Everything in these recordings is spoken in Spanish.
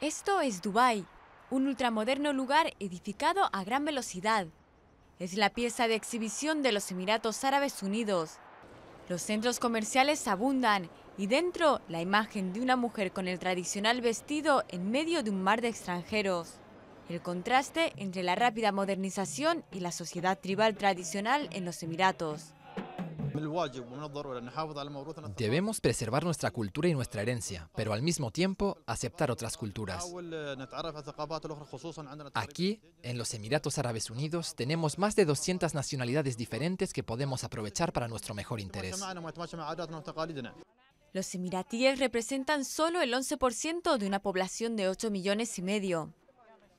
Esto es Dubái, un ultramoderno lugar edificado a gran velocidad. Es la pieza de exhibición de los Emiratos Árabes Unidos. Los centros comerciales abundan y dentro la imagen de una mujer con el tradicional vestido en medio de un mar de extranjeros. El contraste entre la rápida modernización y la sociedad tribal tradicional en los Emiratos. Debemos preservar nuestra cultura y nuestra herencia, pero al mismo tiempo aceptar otras culturas. Aquí, en los Emiratos Árabes Unidos, tenemos más de 200 nacionalidades diferentes que podemos aprovechar para nuestro mejor interés. Los emiratíes representan solo el 11% de una población de 8 millones y medio.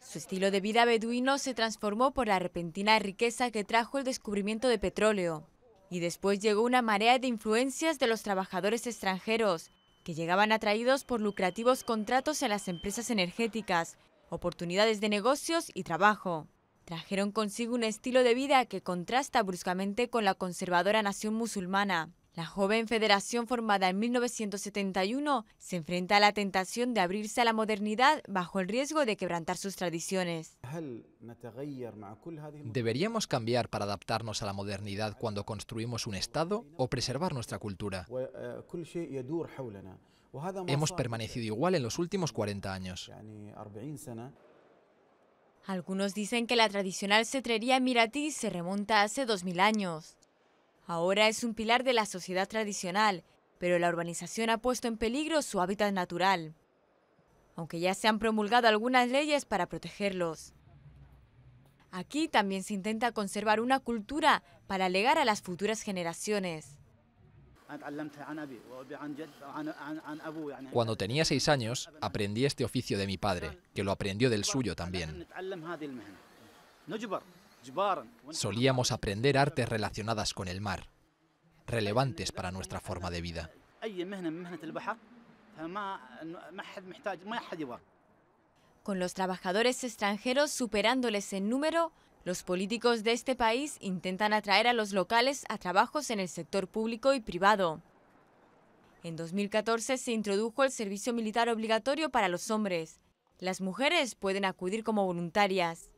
Su estilo de vida beduino se transformó por la repentina riqueza que trajo el descubrimiento de petróleo y después llegó una marea de influencias de los trabajadores extranjeros, que llegaban atraídos por lucrativos contratos en las empresas energéticas, oportunidades de negocios y trabajo. Trajeron consigo un estilo de vida que contrasta bruscamente con la conservadora nación musulmana. La joven federación formada en 1971 se enfrenta a la tentación de abrirse a la modernidad bajo el riesgo de quebrantar sus tradiciones. ¿Deberíamos cambiar para adaptarnos a la modernidad cuando construimos un Estado o preservar nuestra cultura? Hemos permanecido igual en los últimos 40 años. Algunos dicen que la tradicional cetrería emiratí se remonta hace 2.000 años. Ahora es un pilar de la sociedad tradicional, pero la urbanización ha puesto en peligro su hábitat natural, aunque ya se han promulgado algunas leyes para protegerlos. Aquí también se intenta conservar una cultura para legar a las futuras generaciones. Cuando tenía seis años, aprendí este oficio de mi padre, que lo aprendió del suyo también. Solíamos aprender artes relacionadas con el mar, relevantes para nuestra forma de vida. Con los trabajadores extranjeros superándoles en número, los políticos de este país intentan atraer a los locales a trabajos en el sector público y privado. En 2014 se introdujo el servicio militar obligatorio para los hombres. Las mujeres pueden acudir como voluntarias.